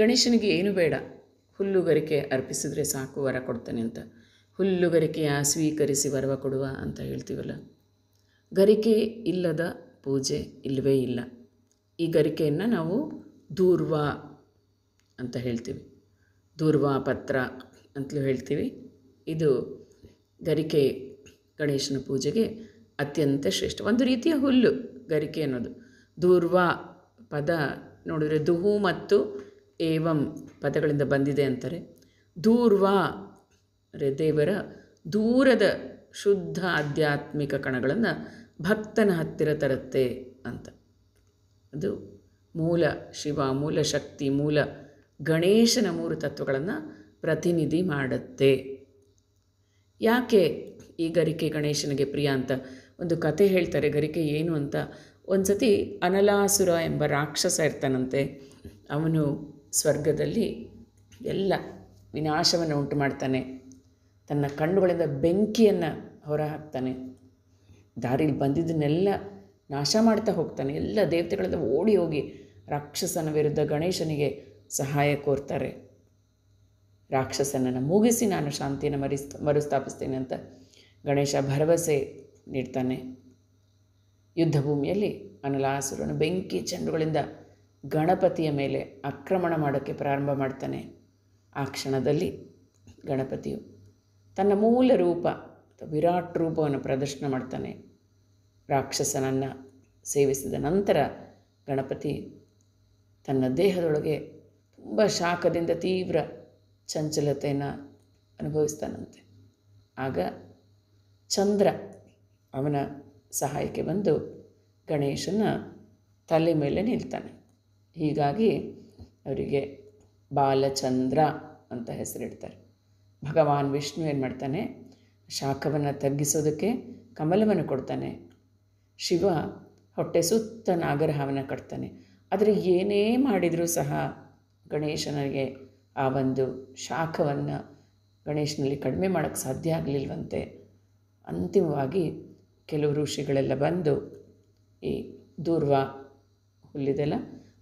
ಗಣೇಶನಿಗೆ ಏನು ಬೇಡ ಹುಲ್ಲುಗರಿಕೆ ಅರ್ಪಿಸಿದರೆ ಸಾಕು ವರ ಕೊಡ್ತಾನೆ ಅಂತ ಹುಲ್ಲುಗರಿಕೆಯ ಸ್ವೀಕರಿಸಿ ವರವ ಕೊಡುವ ಅಂತ ಹೇಳ್ತೀವಲ್ಲ ಗರಿಕೆ ಇಲ್ಲದ ಪೂಜೆ ಇಲ್ಲವೇ ಇಲ್ಲ ಈ ಗರಿಕೆಯನ್ನು ನಾವು ದೂರ್ವ ಅಂತ ಹೇಳ್ತೀವಿ ದೂರ್ವ ಪತ್ರ ಅಂತಲೂ ಹೇಳ್ತೀವಿ ಇದು ಗರಿಕೆ ಗಣೇಶನ ಪೂಜೆಗೆ ಅತ್ಯಂತ ಶ್ರೇಷ್ಠ ಒಂದು ರೀತಿಯ ಹುಲ್ಲು ಗರಿಕೆ ಅನ್ನೋದು ದೂರ್ವ ಪದ ನೋಡಿದರೆ ದುಹು ಮತ್ತು ಏವಂ ಪದಗಳಿಂದ ಬಂದಿದೆ ಅಂತಾರೆ ದೂರ್ವ ಅರೆ ದೇವರ ದೂರದ ಶುದ್ಧ ಆಧ್ಯಾತ್ಮಿಕ ಕಣಗಳನ್ನು ಭಕ್ತನ ಹತ್ತಿರ ತರುತ್ತೆ ಅಂತ ಅದು ಮೂಲ ಶಿವ ಮೂಲ ಶಕ್ತಿ ಮೂಲ ಗಣೇಶನ ಮೂರು ತತ್ವಗಳನ್ನು ಪ್ರತಿನಿಧಿ ಮಾಡುತ್ತೆ ಯಾಕೆ ಈ ಗರಿಕೆ ಗಣೇಶನಿಗೆ ಪ್ರಿಯ ಅಂತ ಒಂದು ಕತೆ ಹೇಳ್ತಾರೆ ಗರಿಕೆ ಏನು ಅಂತ ಒಂದು ಸತಿ ಅನಲಾಸುರ ಎಂಬ ರಾಕ್ಷಸ ಇರ್ತಾನಂತೆ ಅವನು ಸ್ವರ್ಗದಲ್ಲಿ ಎಲ್ಲ ವಿನಾಶವನ್ನು ಉಂಟು ಮಾಡ್ತಾನೆ ತನ್ನ ಕಣ್ಣುಗಳಿಂದ ಬೆಂಕಿಯನ್ನು ಹೊರಹಾಕ್ತಾನೆ ದಾರಿಲಿ ಬಂದಿದ್ದನ್ನೆಲ್ಲ ನಾಶ ಮಾಡ್ತಾ ಹೋಗ್ತಾನೆ ಎಲ್ಲ ದೇವತೆಗಳಿಂದ ಓಡಿ ಹೋಗಿ ರಾಕ್ಷಸನ ವಿರುದ್ಧ ಗಣೇಶನಿಗೆ ಸಹಾಯ ಕೋರ್ತಾರೆ ರಾಕ್ಷಸನನ್ನು ಮುಗಿಸಿ ನಾನು ಶಾಂತಿಯನ್ನು ಮರಿಸ್ ಮರುಸ್ಥಾಪಿಸ್ತೇನೆ ಅಂತ ಗಣೇಶ ಭರವಸೆ ನೀಡ್ತಾನೆ ಯುದ್ಧಭೂಮಿಯಲ್ಲಿ ಅನಲಾಸುರನು ಬೆಂಕಿ ಚೆಂಡುಗಳಿಂದ ಗಣಪತಿಯ ಮೇಲೆ ಆಕ್ರಮಣ ಮಾಡೋಕ್ಕೆ ಪ್ರಾರಂಭ ಮಾಡ್ತಾನೆ ಆ ಕ್ಷಣದಲ್ಲಿ ಗಣಪತಿಯು ತನ್ನ ಮೂಲ ರೂಪ ವಿರಾಟ್ ರೂಪವನ್ನು ಪ್ರದರ್ಶನ ಮಾಡ್ತಾನೆ ರಾಕ್ಷಸನನ್ನು ಸೇವಿಸಿದ ನಂತರ ಗಣಪತಿ ತನ್ನ ದೇಹದೊಳಗೆ ತುಂಬ ಶಾಖದಿಂದ ತೀವ್ರ ಚಂಚಲತೆಯನ್ನು ಅನುಭವಿಸ್ತಾನಂತೆ ಆಗ ಚಂದ್ರ ಅವನ ಸಹಾಯಕ್ಕೆ ಬಂದು ಗಣೇಶನ ತಲೆ ಮೇಲೆ ನಿಲ್ತಾನೆ ಹೀಗಾಗಿ ಅವರಿಗೆ ಬಾಲಚಂದ್ರ ಅಂತ ಹೆಸರಿಡ್ತಾರೆ ಭಗವಾನ್ ವಿಷ್ಣು ಏನು ಮಾಡ್ತಾನೆ ಶಾಖವನ್ನು ತಗ್ಗಿಸೋದಕ್ಕೆ ಕಮಲವನ್ನು ಕೊಡ್ತಾನೆ ಶಿವ ಹೊಟ್ಟೆ ಸುತ್ತ ನಾಗರಹಾವನ್ನು ಕಟ್ತಾನೆ ಆದರೆ ಏನೇ ಮಾಡಿದರೂ ಸಹ ಗಣೇಶನಿಗೆ ಆ ಒಂದು ಶಾಖವನ್ನು ಗಣೇಶನಲ್ಲಿ ಕಡಿಮೆ ಮಾಡೋಕ್ಕೆ ಸಾಧ್ಯ ಆಗಲಿಲ್ವಂತೆ ಅಂತಿಮವಾಗಿ ಕೆಲವು ಋಷಿಗಳೆಲ್ಲ ಬಂದು ಈ ದೂರ್ವ ಹುಲ್ಲಿದೆಲ್ಲ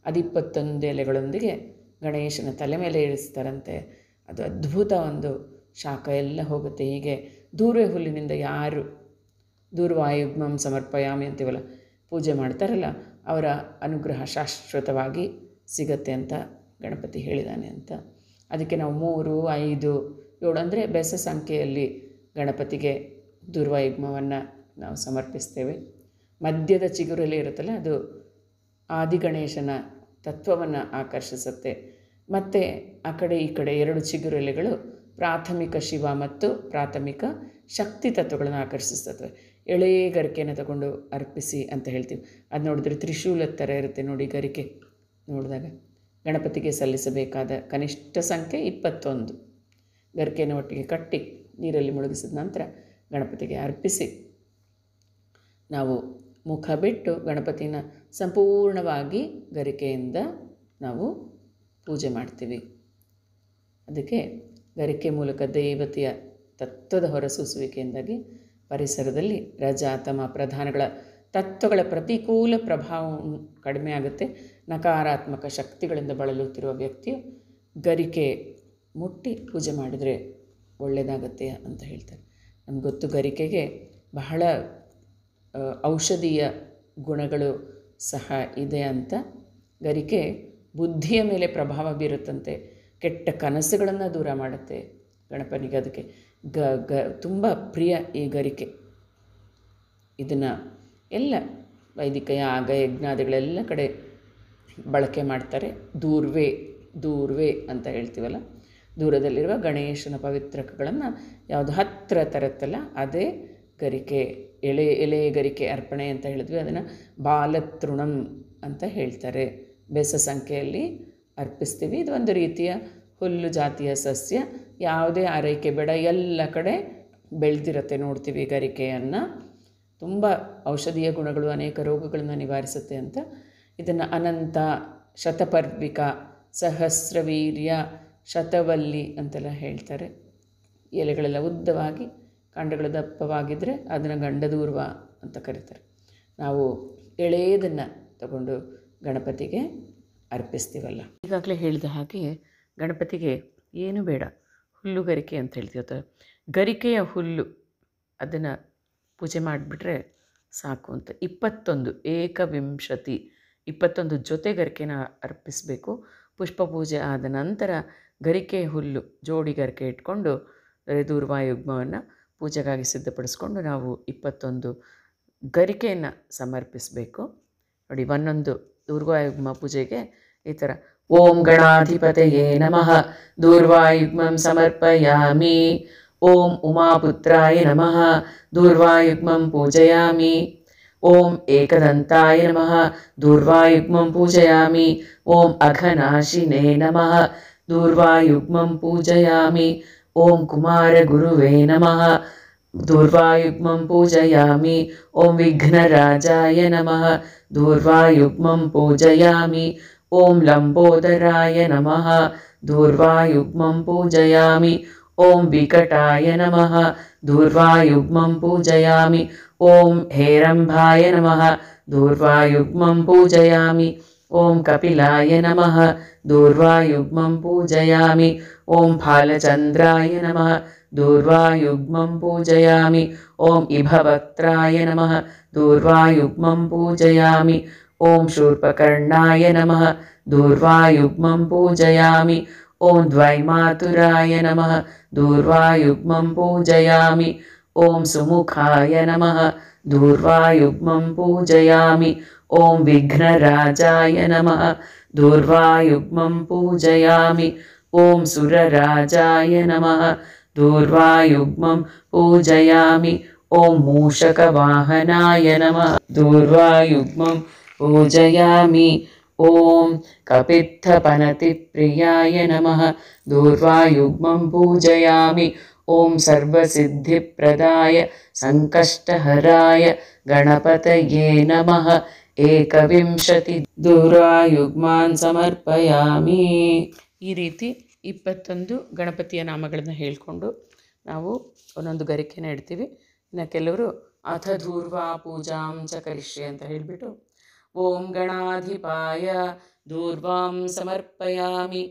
ಅದಿಪ್ಪತ್ತೊಂದು ಎಲೆಗಳೊಂದಿಗೆ ಗಣೇಶನ ತಲೆ ಮೇಲೆ ಇಳಿಸ್ತಾರಂತೆ ಅದು ಅದ್ಭುತ ಒಂದು ಶಾಖ ಎಲ್ಲ ಹೋಗುತ್ತೆ ಹೀಗೆ ದೂರೆ ಹುಲ್ಲಿನಿಂದ ಯಾರು ದೂರ್ವಾಯುಗ್ಮಂ ಸಮರ್ಪಯಾಮಿ ಅಂತೀವಲ್ಲ ಪೂಜೆ ಮಾಡ್ತಾರಲ್ಲ ಅವರ ಅನುಗ್ರಹ ಶಾಶ್ವತವಾಗಿ ಸಿಗತ್ತೆ ಅಂತ ಗಣಪತಿ ಹೇಳಿದಾನೆ ಅಂತ ಅದಕ್ಕೆ ನಾವು ಮೂರು ಐದು ಏಳು ಅಂದರೆ ಬೆಸ ಸಂಖ್ಯೆಯಲ್ಲಿ ಗಣಪತಿಗೆ ದುರ್ವಾಯುಗ್ಮವನ್ನು ನಾವು ಸಮರ್ಪಿಸ್ತೇವೆ ಮಧ್ಯದ ಚಿಗುರಲ್ಲಿ ಇರುತ್ತಲ್ಲ ಅದು ಆದಿಗಣೇಶನ ತತ್ವವನ್ನು ಆಕರ್ಷಿಸುತ್ತೆ ಮತ್ತು ಆ ಕಡೆ ಈ ಕಡೆ ಎರಡು ಚಿಗುರೆಲೆಗಳು ಪ್ರಾಥಮಿಕ ಶಿವ ಮತ್ತು ಪ್ರಾಥಮಿಕ ಶಕ್ತಿ ತತ್ವಗಳನ್ನು ಆಕರ್ಷಿಸುತ್ತವೆ ಎಳೆ ಗರಿಕೆಯನ್ನು ತಗೊಂಡು ಅರ್ಪಿಸಿ ಅಂತ ಹೇಳ್ತೀವಿ ಅದು ನೋಡಿದ್ರೆ ತ್ರಿಶೂಲದ ಥರ ಇರುತ್ತೆ ನೋಡಿ ಗರಿಕೆ ನೋಡಿದಾಗ ಗಣಪತಿಗೆ ಸಲ್ಲಿಸಬೇಕಾದ ಕನಿಷ್ಠ ಸಂಖ್ಯೆ ಇಪ್ಪತ್ತೊಂದು ಗರಿಕೆಯನ್ನು ಒಟ್ಟಿಗೆ ಕಟ್ಟಿ ನೀರಲ್ಲಿ ಮುಳುಗಿಸಿದ ನಂತರ ಗಣಪತಿಗೆ ಅರ್ಪಿಸಿ ನಾವು ಮುಖ ಬಿಟ್ಟು ಗಣಪತಿನ ಸಂಪೂರ್ಣವಾಗಿ ಗರಿಕೆಯಿಂದ ನಾವು ಪೂಜೆ ಮಾಡ್ತೀವಿ ಅದಕ್ಕೆ ಗರಿಕೆ ಮೂಲಕ ದೇವತೆಯ ತತ್ವದ ಹೊರಸೂಸುವಿಕೆಯಿಂದಾಗಿ ಪರಿಸರದಲ್ಲಿ ರಜಾ ತಮ್ಮ ಪ್ರಧಾನಗಳ ತತ್ವಗಳ ಪ್ರತಿಕೂಲ ಪ್ರಭಾವ ಕಡಿಮೆ ಆಗುತ್ತೆ ನಕಾರಾತ್ಮಕ ಶಕ್ತಿಗಳಿಂದ ಬಳಲುತ್ತಿರುವ ವ್ಯಕ್ತಿಯು ಗರಿಕೆ ಮುಟ್ಟಿ ಪೂಜೆ ಮಾಡಿದರೆ ಒಳ್ಳೆಯದಾಗತ್ತೆ ಅಂತ ಹೇಳ್ತಾರೆ ನಮ್ಗೆ ಗೊತ್ತು ಗರಿಕೆಗೆ ಬಹಳ ಔಷಧೀಯ ಗುಣಗಳು ಸಹ ಇದೆ ಅಂತ ಗರಿಕೆ ಬುದ್ಧಿಯ ಮೇಲೆ ಪ್ರಭಾವ ಬೀರುತ್ತಂತೆ ಕೆಟ್ಟ ಕನಸುಗಳನ್ನು ದೂರ ಮಾಡುತ್ತೆ ಗಣಪನಿಗೆ ಅದಕ್ಕೆ ಗ ಗ ತುಂಬ ಪ್ರಿಯ ಈ ಗರಿಕೆ ಇದನ್ನು ಎಲ್ಲ ವೈದಿಕ ಯಾಗ ಯಜ್ಞಾದಿಗಳೆಲ್ಲ ಕಡೆ ಬಳಕೆ ಮಾಡ್ತಾರೆ ದೂರ್ವೆ ದೂರ್ವೆ ಅಂತ ಹೇಳ್ತೀವಲ್ಲ ದೂರದಲ್ಲಿರುವ ಗಣೇಶನ ಪವಿತ್ರಕಗಳನ್ನು ಯಾವುದು ಹತ್ತಿರ ತರುತ್ತಲ್ಲ ಅದೇ ಗರಿಕೆ ಎಳೆ ಎಲೆಗರಿಕೆ ಅರ್ಪಣೆ ಅಂತ ಹೇಳಿದ್ವಿ ಅದನ್ನು ಬಾಲತೃಣಂ ಅಂತ ಹೇಳ್ತಾರೆ ಬೆಸ ಸಂಖ್ಯೆಯಲ್ಲಿ ಅರ್ಪಿಸ್ತೀವಿ ಇದು ಒಂದು ರೀತಿಯ ಹುಲ್ಲು ಜಾತಿಯ ಸಸ್ಯ ಯಾವುದೇ ಆರೈಕೆ ಬೇಡ ಎಲ್ಲ ಕಡೆ ಬೆಳೆದಿರುತ್ತೆ ನೋಡ್ತೀವಿ ಗರಿಕೆಯನ್ನು ತುಂಬ ಔಷಧೀಯ ಗುಣಗಳು ಅನೇಕ ರೋಗಗಳನ್ನು ನಿವಾರಿಸುತ್ತೆ ಅಂತ ಇದನ್ನು ಅನಂತ ಶತಪರ್ವಿಕ ಸಹಸ್ರವೀರ್ಯ ಶತವಲ್ಲಿ ಅಂತೆಲ್ಲ ಹೇಳ್ತಾರೆ ಎಲೆಗಳೆಲ್ಲ ಉದ್ದವಾಗಿ ಕಾಂಡಗಳು ದಪ್ಪವಾಗಿದ್ದರೆ ಅದನ್ನು ಗಂಡದೂರ್ವ ಅಂತ ಕರೀತಾರೆ ನಾವು ಎಳೆಯದನ್ನು ತಗೊಂಡು ಗಣಪತಿಗೆ ಅರ್ಪಿಸ್ತೀವಲ್ಲ ಈಗಾಗಲೇ ಹೇಳಿದ ಹಾಗೆ ಗಣಪತಿಗೆ ಏನು ಬೇಡ ಹುಲ್ಲುಗರಿಕೆ ಅಂತ ಹೇಳ್ತೀವಿ ಅಥವಾ ಗರಿಕೆಯ ಹುಲ್ಲು ಅದನ್ನು ಪೂಜೆ ಮಾಡಿಬಿಟ್ರೆ ಸಾಕು ಅಂತ ಇಪ್ಪತ್ತೊಂದು ಏಕವಿಂಶತಿ ಇಪ್ಪತ್ತೊಂದು ಜೊತೆ ಗರಿಕೆನ ಅರ್ಪಿಸಬೇಕು ಪುಷ್ಪ ಪೂಜೆ ಆದ ನಂತರ ಗರಿಕೆ ಹುಲ್ಲು ಜೋಡಿ ಗರಿಕೆ ಇಟ್ಕೊಂಡು ಯುಗ್ಮವನ್ನು పూజకగ సిద్ధపడిస్కొనుాము 21 గరికయ న సమర్పించబేకు. నొడి వనొందు దుర్గాయుగ్మ పూజకే ఈతర ఓం గణాధిపతయే నమః దుర్వాయుగ్మం సమర్పయామి ఓం ఉమా పుత్రాయ నమః దుర్వాయుగ్మం పూజయామి ఓం ఏకదంతాయ నమః దుర్వాయుగ్మం పూజయామి ఓం అఖనాషినే నమః దుర్వాయుగ్మం పూజయామి ॐ कुमारगुरुवे नमः दूर्वायुग्मं पूजयामि ॐ विघ्नराजाय नमः दूर्वायुग्मं पूजयामि ॐ लम्बोदराय नमः दूर्वायुग्मं पूजयामि ॐ विकटाय नमः दूर्वायुग्मं पूजयामि ॐ हेरम्भाय नमः दूर्वायुग्मं पूजयामि ॐ कपिलाय नमः दूर्वायुग्मं पूजयामि ॐ फालचन्द्राय नमः दूर्वायुग्मं पूजयामि ॐ इभवक्त्राय नमः दूर्वायुग्मं पूजयामि ॐ शूर्पकर्णाय नमः दूर्वायुग्मं पूजयामि ॐ द्वैमातुराय नमः दूर्वायुग्मं पूजयामि ॐ सुमुखाय नमः दूर्वायुग्मं पूजयामि ॐ विघ्नराजाय नमः दूर्वायुग्मं पूजयामि ॐ सुरराजाय नमः दूर्वायुग्मं पूजयामि ॐ मूषकवाहनाय नमः दूर्वायुग्मं पूजयामि ॐ कपित्थपनतिप्रियाय नमः दूर्वायुग्मं पूजयामि ಓಂ ಸರ್ವಸಿದ್ಧಿಪ್ರದಾಯ ಸಂಕಷ್ಟಹರಾಯ ಗಣಪತಯೇ ನಮಃ ಏಕವಿಂಶತಿ ದುರಾಯುಗ್ಮಾನ್ ಸಮರ್ಪಯಾಮಿ ಈ ರೀತಿ ಇಪ್ಪತ್ತೊಂದು ಗಣಪತಿಯ ನಾಮಗಳನ್ನು ಹೇಳಿಕೊಂಡು ನಾವು ಒಂದೊಂದು ಗರಿಕೆನ ಇಡ್ತೀವಿ ಇನ್ನು ಕೆಲವರು ಅಥ ಧೂರ್ವಾ ಪೂಜಾಂ ಚ ಅಂತ ಹೇಳಿಬಿಟ್ಟು ಓಂ ಗಣಾಧಿಪಾಯ ದೂರ್ವಾಂ ಸಮರ್ಪಯಾಮಿ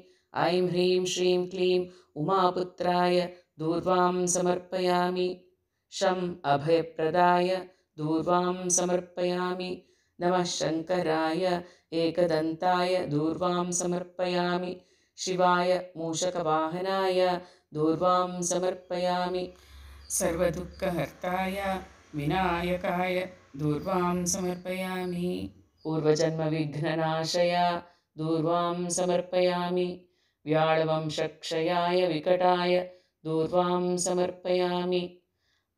ಐಂ ಹ್ರೀಂ ಶ್ರೀಂ ಕ್ಲೀಂ ಉಮಾಪುತ್ರಾಯ दूर्वां समर्पयामि शम् अभयप्रदाय दूर्वां समर्पयामि नमः शङ्कराय एकदन्ताय दूर्वां समर्पयामि शिवाय मूषकवाहनाय दूर्वां समर्पयामि सर्वदुःखहर्ताय विनायकाय दूर्वां समर्पयामि पूर्वजन्मविघ्ननाशय दूर्वां समर्पयामि व्याळवंशक्षयाय विकटाय दूर्वां समर्पयामि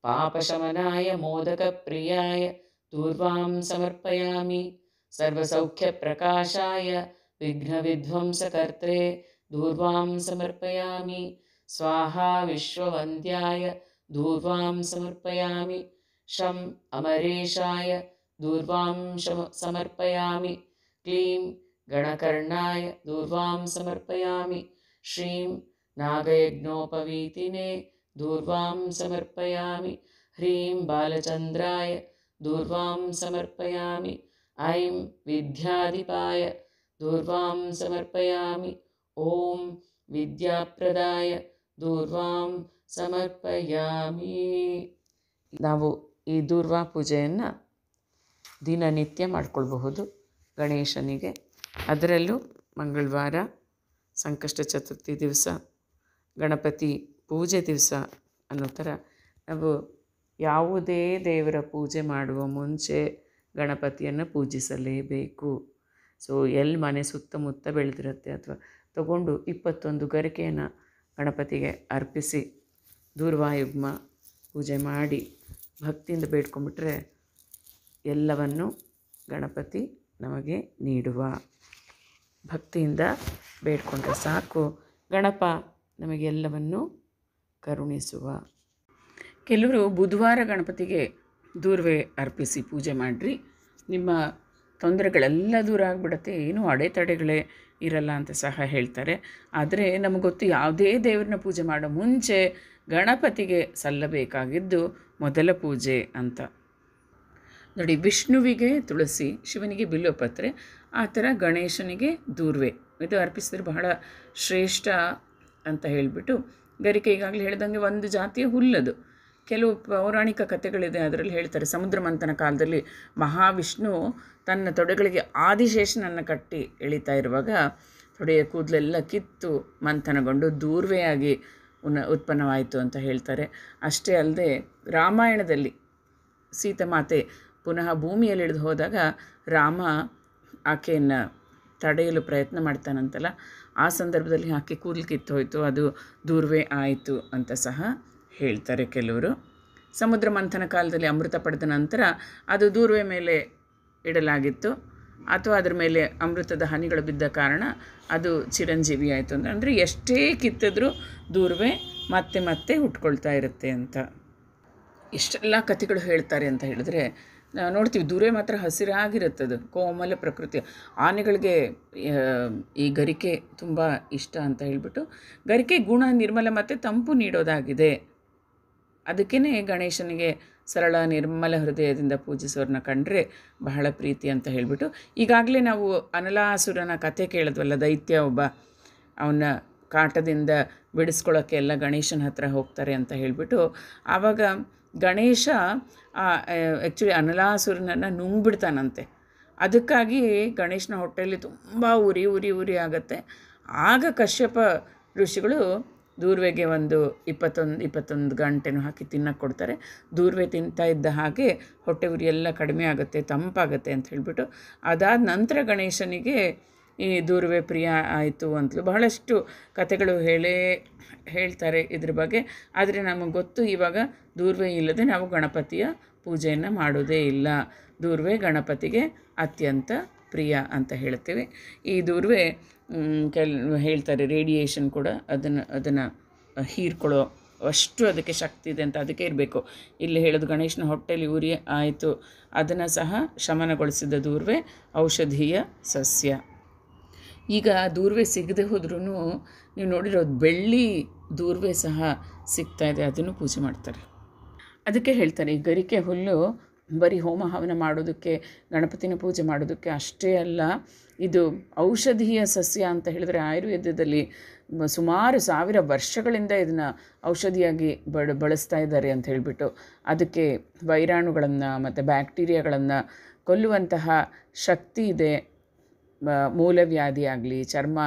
पापशमनाय मोदकप्रियाय दूर्वां समर्पयामि सर्वसौख्यप्रकाशाय विघ्नविध्वंसकर्त्रे दूर्वां समर्पयामि स्वाहा विश्ववन्द्याय दूर्वां समर्पयामि शम् अमरेशाय दूर्वां शम समर्पयामि क्लीं गणकर्णाय दूर्वां समर्पयामि श्रीं नागयज्ञोपवीतिने ದೂರ್ವಾಂ समर्पयामि ಹ್ರೀಂ ಬಾಲಚಂದ್ರಾಯ ದೂರ್ವಾಂ समर्पयामि ಐಂ विद्याधिपाय ದೂರ್ವಾಂ समर्पयामि ಓಂ ವಿದ್ಯಾಪ್ರದಾಯ ದೂರ್ವಾಂ ಸಮರ್ಪಯಾಮಿ ನಾವು ಈ ದೂರ್ವಾ ಪೂಜೆಯನ್ನು ದಿನನಿತ್ಯ ಮಾಡಿಕೊಳ್ಬಹುದು ಗಣೇಶನಿಗೆ ಅದರಲ್ಲೂ ಮಂಗಳವಾರ ಸಂಕಷ್ಟ ಚತುರ್ಥಿ ದಿವಸ ಗಣಪತಿ ಪೂಜೆ ದಿವಸ ಅನ್ನೋ ಥರ ನಾವು ಯಾವುದೇ ದೇವರ ಪೂಜೆ ಮಾಡುವ ಮುಂಚೆ ಗಣಪತಿಯನ್ನು ಪೂಜಿಸಲೇಬೇಕು ಸೊ ಎಲ್ಲಿ ಮನೆ ಸುತ್ತಮುತ್ತ ಬೆಳೆದಿರುತ್ತೆ ಅಥವಾ ತಗೊಂಡು ಇಪ್ಪತ್ತೊಂದು ಗರಿಕೆಯನ್ನು ಗಣಪತಿಗೆ ಅರ್ಪಿಸಿ ದೂರ್ವಾಯುಗ್ಮ ಪೂಜೆ ಮಾಡಿ ಭಕ್ತಿಯಿಂದ ಬೇಡ್ಕೊಂಡ್ಬಿಟ್ರೆ ಎಲ್ಲವನ್ನು ಗಣಪತಿ ನಮಗೆ ನೀಡುವ ಭಕ್ತಿಯಿಂದ ಬೇಡ್ಕೊಂಡ್ರೆ ಸಾಕು ಗಣಪ ನಮಗೆಲ್ಲವನ್ನು ಕರುಣಿಸುವ ಕೆಲವರು ಬುಧವಾರ ಗಣಪತಿಗೆ ದೂರ್ವೆ ಅರ್ಪಿಸಿ ಪೂಜೆ ಮಾಡಿರಿ ನಿಮ್ಮ ತೊಂದರೆಗಳೆಲ್ಲ ದೂರ ಆಗಿಬಿಡತ್ತೆ ಏನೂ ಅಡೆತಡೆಗಳೇ ಇರಲ್ಲ ಅಂತ ಸಹ ಹೇಳ್ತಾರೆ ಆದರೆ ನಮಗೊತ್ತು ಯಾವುದೇ ದೇವ್ರನ್ನ ಪೂಜೆ ಮಾಡೋ ಮುಂಚೆ ಗಣಪತಿಗೆ ಸಲ್ಲಬೇಕಾಗಿದ್ದು ಮೊದಲ ಪೂಜೆ ಅಂತ ನೋಡಿ ವಿಷ್ಣುವಿಗೆ ತುಳಸಿ ಶಿವನಿಗೆ ಪತ್ರೆ ಆ ಥರ ಗಣೇಶನಿಗೆ ದೂರ್ವೆ ಇದು ಅರ್ಪಿಸಿದ್ರೆ ಬಹಳ ಶ್ರೇಷ್ಠ ಅಂತ ಹೇಳಿಬಿಟ್ಟು ಗರಿಕೆ ಈಗಾಗಲೇ ಹೇಳಿದಂಗೆ ಒಂದು ಜಾತಿಯ ಹುಲ್ಲದು ಕೆಲವು ಪೌರಾಣಿಕ ಕಥೆಗಳಿದೆ ಅದರಲ್ಲಿ ಹೇಳ್ತಾರೆ ಸಮುದ್ರ ಮಂಥನ ಕಾಲದಲ್ಲಿ ಮಹಾವಿಷ್ಣು ತನ್ನ ತೊಡೆಗಳಿಗೆ ಆದಿಶೇಷನನ್ನು ಕಟ್ಟಿ ಎಳಿತಾ ಇರುವಾಗ ತೊಡೆಯ ಕೂದಲೆಲ್ಲ ಕಿತ್ತು ಮಂಥನಗೊಂಡು ದೂರ್ವೆಯಾಗಿ ಉನ್ನ ಉತ್ಪನ್ನವಾಯಿತು ಅಂತ ಹೇಳ್ತಾರೆ ಅಷ್ಟೇ ಅಲ್ಲದೆ ರಾಮಾಯಣದಲ್ಲಿ ಮಾತೆ ಪುನಃ ಭೂಮಿಯಲ್ಲಿ ಇಳಿದು ಹೋದಾಗ ರಾಮ ಆಕೆಯನ್ನು ತಡೆಯಲು ಪ್ರಯತ್ನ ಮಾಡ್ತಾನಂತಲ್ಲ ಆ ಸಂದರ್ಭದಲ್ಲಿ ಹಾಕಿ ಕೂದಲು ಕಿತ್ತೋಯ್ತು ಅದು ದೂರ್ವೆ ಆಯಿತು ಅಂತ ಸಹ ಹೇಳ್ತಾರೆ ಕೆಲವರು ಸಮುದ್ರ ಮಂಥನ ಕಾಲದಲ್ಲಿ ಅಮೃತ ಪಡೆದ ನಂತರ ಅದು ದೂರ್ವೆ ಮೇಲೆ ಇಡಲಾಗಿತ್ತು ಅಥವಾ ಅದರ ಮೇಲೆ ಅಮೃತದ ಹನಿಗಳು ಬಿದ್ದ ಕಾರಣ ಅದು ಚಿರಂಜೀವಿ ಆಯಿತು ಅಂದರೆ ಅಂದರೆ ಎಷ್ಟೇ ಕಿತ್ತಿದ್ರೂ ದೂರ್ವೆ ಮತ್ತೆ ಮತ್ತೆ ಉಟ್ಕೊಳ್ತಾ ಇರುತ್ತೆ ಅಂತ ಇಷ್ಟೆಲ್ಲ ಕಥೆಗಳು ಹೇಳ್ತಾರೆ ಅಂತ ಹೇಳಿದ್ರೆ ನೋಡ್ತೀವಿ ದೂರೆ ಮಾತ್ರ ಹಸಿರಾಗಿರುತ್ತದು ಕೋಮಲ ಪ್ರಕೃತಿ ಆನೆಗಳಿಗೆ ಈ ಗರಿಕೆ ತುಂಬ ಇಷ್ಟ ಅಂತ ಹೇಳಿಬಿಟ್ಟು ಗರಿಕೆ ಗುಣ ನಿರ್ಮಲ ಮತ್ತು ತಂಪು ನೀಡೋದಾಗಿದೆ ಅದಕ್ಕೇ ಗಣೇಶನಿಗೆ ಸರಳ ನಿರ್ಮಲ ಹೃದಯದಿಂದ ಪೂಜಿಸೋರನ್ನ ಕಂಡ್ರೆ ಬಹಳ ಪ್ರೀತಿ ಅಂತ ಹೇಳಿಬಿಟ್ಟು ಈಗಾಗಲೇ ನಾವು ಅನಲಾಸುರನ ಕತೆ ಕೇಳಿದ್ವಲ್ಲ ದೈತ್ಯ ಒಬ್ಬ ಅವನ ಕಾಟದಿಂದ ಬಿಡಿಸ್ಕೊಳ್ಳೋಕ್ಕೆ ಎಲ್ಲ ಗಣೇಶನ ಹತ್ರ ಹೋಗ್ತಾರೆ ಅಂತ ಹೇಳಿಬಿಟ್ಟು ಆವಾಗ ಗಣೇಶ ಆ್ಯಕ್ಚುಲಿ ಅನಲಾಸುರನನ್ನು ನುಂಗ್ಬಿಡ್ತಾನಂತೆ ಅದಕ್ಕಾಗಿ ಗಣೇಶನ ಹೊಟ್ಟೆಯಲ್ಲಿ ತುಂಬ ಉರಿ ಉರಿ ಉರಿ ಆಗುತ್ತೆ ಆಗ ಕಶ್ಯಪ ಋಷಿಗಳು ದೂರ್ವೆಗೆ ಒಂದು ಇಪ್ಪತ್ತೊಂದು ಇಪ್ಪತ್ತೊಂದು ಗಂಟೆನೂ ಹಾಕಿ ತಿನ್ನಕ್ಕೆ ಕೊಡ್ತಾರೆ ದೂರ್ವೆ ತಿಂತಾ ಇದ್ದ ಹಾಗೆ ಹೊಟ್ಟೆ ಉರಿ ಎಲ್ಲ ಕಡಿಮೆ ಆಗುತ್ತೆ ತಂಪಾಗುತ್ತೆ ಅಂತ ಹೇಳಿಬಿಟ್ಟು ಅದಾದ ನಂತರ ಗಣೇಶನಿಗೆ ಈ ದೂರ್ವೆ ಪ್ರಿಯ ಆಯಿತು ಅಂತಲೂ ಬಹಳಷ್ಟು ಕಥೆಗಳು ಹೇಳೇ ಹೇಳ್ತಾರೆ ಇದ್ರ ಬಗ್ಗೆ ಆದರೆ ನಮಗೆ ಗೊತ್ತು ಇವಾಗ ದೂರ್ವೆ ಇಲ್ಲದೆ ನಾವು ಗಣಪತಿಯ ಪೂಜೆಯನ್ನು ಮಾಡೋದೇ ಇಲ್ಲ ದೂರ್ವೆ ಗಣಪತಿಗೆ ಅತ್ಯಂತ ಪ್ರಿಯ ಅಂತ ಹೇಳ್ತೀವಿ ಈ ದೂರ್ವೆ ಕೆಲ್ ಹೇಳ್ತಾರೆ ರೇಡಿಯೇಷನ್ ಕೂಡ ಅದನ್ನು ಅದನ್ನು ಹೀರ್ಕೊಳ್ಳೋ ಅಷ್ಟು ಅದಕ್ಕೆ ಶಕ್ತಿ ಇದೆ ಅಂತ ಅದಕ್ಕೆ ಇರಬೇಕು ಇಲ್ಲಿ ಹೇಳೋದು ಗಣೇಶನ ಹೊಟ್ಟೆಲಿ ಉರಿ ಆಯಿತು ಅದನ್ನು ಸಹ ಶಮನಗೊಳಿಸಿದ ದೂರ್ವೆ ಔಷಧೀಯ ಸಸ್ಯ ಈಗ ದೂರ್ವೆ ಸಿಗದೆ ಹೋದ್ರೂ ನೀವು ನೋಡಿರೋದು ಬೆಳ್ಳಿ ದೂರ್ವೆ ಸಹ ಸಿಗ್ತಾ ಇದೆ ಅದನ್ನು ಪೂಜೆ ಮಾಡ್ತಾರೆ ಅದಕ್ಕೆ ಹೇಳ್ತಾರೆ ಈ ಗರಿಕೆ ಹುಲ್ಲು ಬರೀ ಹೋಮ ಹವನ ಮಾಡೋದಕ್ಕೆ ಗಣಪತಿನ ಪೂಜೆ ಮಾಡೋದಕ್ಕೆ ಅಷ್ಟೇ ಅಲ್ಲ ಇದು ಔಷಧೀಯ ಸಸ್ಯ ಅಂತ ಹೇಳಿದ್ರೆ ಆಯುರ್ವೇದದಲ್ಲಿ ಸುಮಾರು ಸಾವಿರ ವರ್ಷಗಳಿಂದ ಇದನ್ನು ಔಷಧಿಯಾಗಿ ಬಳ ಬಳಸ್ತಾ ಇದ್ದಾರೆ ಅಂತ ಹೇಳಿಬಿಟ್ಟು ಅದಕ್ಕೆ ವೈರಾಣುಗಳನ್ನು ಮತ್ತು ಬ್ಯಾಕ್ಟೀರಿಯಾಗಳನ್ನು ಕೊಲ್ಲುವಂತಹ ಶಕ್ತಿ ಇದೆ ಮೂಲವ್ಯಾಧಿ ಆಗಲಿ ಚರ್ಮ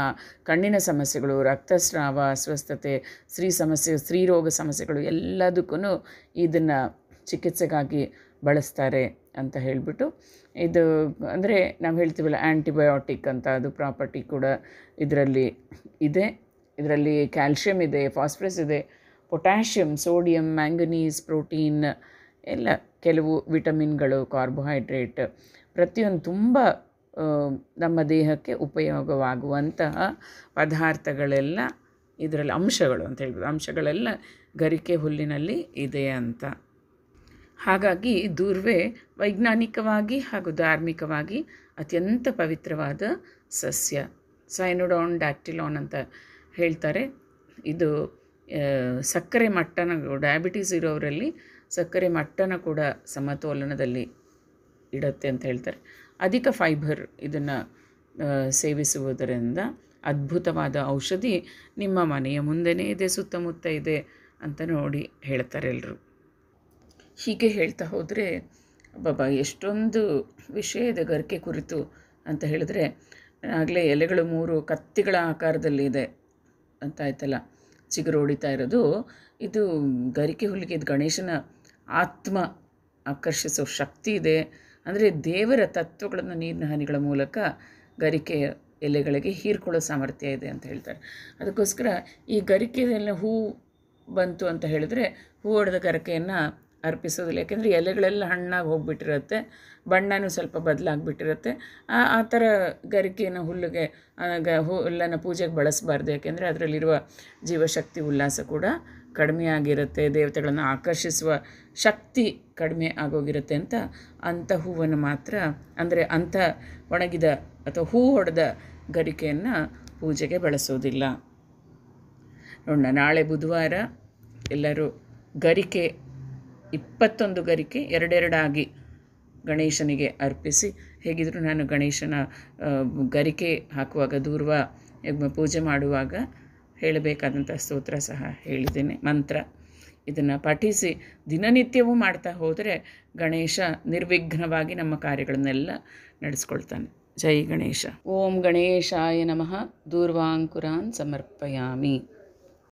ಕಣ್ಣಿನ ಸಮಸ್ಯೆಗಳು ರಕ್ತಸ್ರಾವ ಅಸ್ವಸ್ಥತೆ ಸ್ತ್ರೀ ಸಮಸ್ಯೆ ಸ್ತ್ರೀರೋಗ ಸಮಸ್ಯೆಗಳು ಎಲ್ಲದಕ್ಕೂ ಇದನ್ನು ಚಿಕಿತ್ಸೆಗಾಗಿ ಬಳಸ್ತಾರೆ ಅಂತ ಹೇಳಿಬಿಟ್ಟು ಇದು ಅಂದರೆ ನಾವು ಹೇಳ್ತೀವಲ್ಲ ಆ್ಯಂಟಿಬಯೋಟಿಕ್ ಅಂತ ಅದು ಪ್ರಾಪರ್ಟಿ ಕೂಡ ಇದರಲ್ಲಿ ಇದೆ ಇದರಲ್ಲಿ ಕ್ಯಾಲ್ಶಿಯಂ ಇದೆ ಫಾಸ್ಫರಸ್ ಇದೆ ಪೊಟ್ಯಾಷಿಯಮ್ ಸೋಡಿಯಂ ಮ್ಯಾಂಗನೀಸ್ ಪ್ರೋಟೀನ್ ಎಲ್ಲ ಕೆಲವು ವಿಟಮಿನ್ಗಳು ಕಾರ್ಬೋಹೈಡ್ರೇಟ್ ಪ್ರತಿಯೊಂದು ತುಂಬ ನಮ್ಮ ದೇಹಕ್ಕೆ ಉಪಯೋಗವಾಗುವಂತಹ ಪದಾರ್ಥಗಳೆಲ್ಲ ಇದರಲ್ಲಿ ಅಂಶಗಳು ಅಂತ ಹೇಳ್ಬೋದು ಅಂಶಗಳೆಲ್ಲ ಗರಿಕೆ ಹುಲ್ಲಿನಲ್ಲಿ ಇದೆ ಅಂತ ಹಾಗಾಗಿ ದೂರ್ವೆ ವೈಜ್ಞಾನಿಕವಾಗಿ ಹಾಗೂ ಧಾರ್ಮಿಕವಾಗಿ ಅತ್ಯಂತ ಪವಿತ್ರವಾದ ಸಸ್ಯ ಸೈನೋಡೋನ್ ಡ್ಯಾಕ್ಟಿಲಾನ್ ಅಂತ ಹೇಳ್ತಾರೆ ಇದು ಸಕ್ಕರೆ ಮಟ್ಟನ ಡಯಾಬಿಟೀಸ್ ಇರೋವರಲ್ಲಿ ಸಕ್ಕರೆ ಮಟ್ಟನ ಕೂಡ ಸಮತೋಲನದಲ್ಲಿ ಇಡತ್ತೆ ಅಂತ ಹೇಳ್ತಾರೆ ಅಧಿಕ ಫೈಬರ್ ಇದನ್ನು ಸೇವಿಸುವುದರಿಂದ ಅದ್ಭುತವಾದ ಔಷಧಿ ನಿಮ್ಮ ಮನೆಯ ಮುಂದೆನೇ ಇದೆ ಸುತ್ತಮುತ್ತ ಇದೆ ಅಂತ ನೋಡಿ ಹೇಳ್ತಾರೆ ಎಲ್ಲರೂ ಹೀಗೆ ಹೇಳ್ತಾ ಹೋದರೆ ಬಾಬಾ ಎಷ್ಟೊಂದು ವಿಷಯದ ಗರಿಕೆ ಕುರಿತು ಅಂತ ಹೇಳಿದ್ರೆ ಆಗಲೇ ಎಲೆಗಳು ಮೂರು ಕತ್ತಿಗಳ ಆಕಾರದಲ್ಲಿ ಇದೆ ಅಂತ ಆಯ್ತಲ್ಲ ಚಿಗುರು ಹೊಡಿತಾ ಇರೋದು ಇದು ಗರಿಕೆ ಹುಲಿಗೆ ಗಣೇಶನ ಆತ್ಮ ಆಕರ್ಷಿಸೋ ಶಕ್ತಿ ಇದೆ ಅಂದರೆ ದೇವರ ತತ್ವಗಳನ್ನು ನೀರಿನ ಹನಿಗಳ ಮೂಲಕ ಗರಿಕೆಯ ಎಲೆಗಳಿಗೆ ಹೀರ್ಕೊಳ್ಳೋ ಸಾಮರ್ಥ್ಯ ಇದೆ ಅಂತ ಹೇಳ್ತಾರೆ ಅದಕ್ಕೋಸ್ಕರ ಈ ಗರಿಕೆಯಲ್ಲ ಹೂ ಬಂತು ಅಂತ ಹೇಳಿದ್ರೆ ಹೂ ಹೊಡೆದ ಗರಿಕೆಯನ್ನು ಅರ್ಪಿಸೋದಿಲ್ಲ ಯಾಕೆಂದರೆ ಎಲೆಗಳೆಲ್ಲ ಹಣ್ಣಾಗಿ ಹೋಗ್ಬಿಟ್ಟಿರುತ್ತೆ ಬಣ್ಣನೂ ಸ್ವಲ್ಪ ಬದಲಾಗಿಬಿಟ್ಟಿರುತ್ತೆ ಆ ಆ ಥರ ಗರಿಕೆಯನ್ನು ಹುಲ್ಲುಗೆ ಗ ಹುಲ್ಲನ್ನು ಪೂಜೆಗೆ ಬಳಸಬಾರ್ದು ಯಾಕೆಂದರೆ ಅದರಲ್ಲಿರುವ ಜೀವಶಕ್ತಿ ಉಲ್ಲಾಸ ಕೂಡ ಕಡಿಮೆ ಆಗಿರುತ್ತೆ ದೇವತೆಗಳನ್ನು ಆಕರ್ಷಿಸುವ ಶಕ್ತಿ ಕಡಿಮೆ ಆಗೋಗಿರುತ್ತೆ ಅಂತ ಅಂಥ ಹೂವನ್ನು ಮಾತ್ರ ಅಂದರೆ ಅಂಥ ಒಣಗಿದ ಅಥವಾ ಹೂ ಹೊಡೆದ ಗರಿಕೆಯನ್ನು ಪೂಜೆಗೆ ಬಳಸೋದಿಲ್ಲ ನೋಡೋಣ ನಾಳೆ ಬುಧವಾರ ಎಲ್ಲರೂ ಗರಿಕೆ ಇಪ್ಪತ್ತೊಂದು ಗರಿಕೆ ಎರಡೆರಡಾಗಿ ಗಣೇಶನಿಗೆ ಅರ್ಪಿಸಿ ಹೇಗಿದ್ರು ನಾನು ಗಣೇಶನ ಗರಿಕೆ ಹಾಕುವಾಗ ದೂರ್ವ ಪೂಜೆ ಮಾಡುವಾಗ ಹೇಳಬೇಕಾದಂಥ ಸ್ತೋತ್ರ ಸಹ ಹೇಳಿದ್ದೇನೆ ಮಂತ್ರ ಇದನ್ನು ಪಠಿಸಿ ದಿನನಿತ್ಯವೂ ಮಾಡ್ತಾ ಹೋದರೆ ಗಣೇಶ ನಿರ್ವಿಘ್ನವಾಗಿ ನಮ್ಮ ಕಾರ್ಯಗಳನ್ನೆಲ್ಲ ನಡೆಸ್ಕೊಳ್ತಾನೆ ಜೈ ಗಣೇಶ ಓಂ ಗಣೇಶಾಯ ನಮಃ ದೂರ್ವಾಂಕುರಾನ್ ಸಮರ್ಪಯಾಮಿ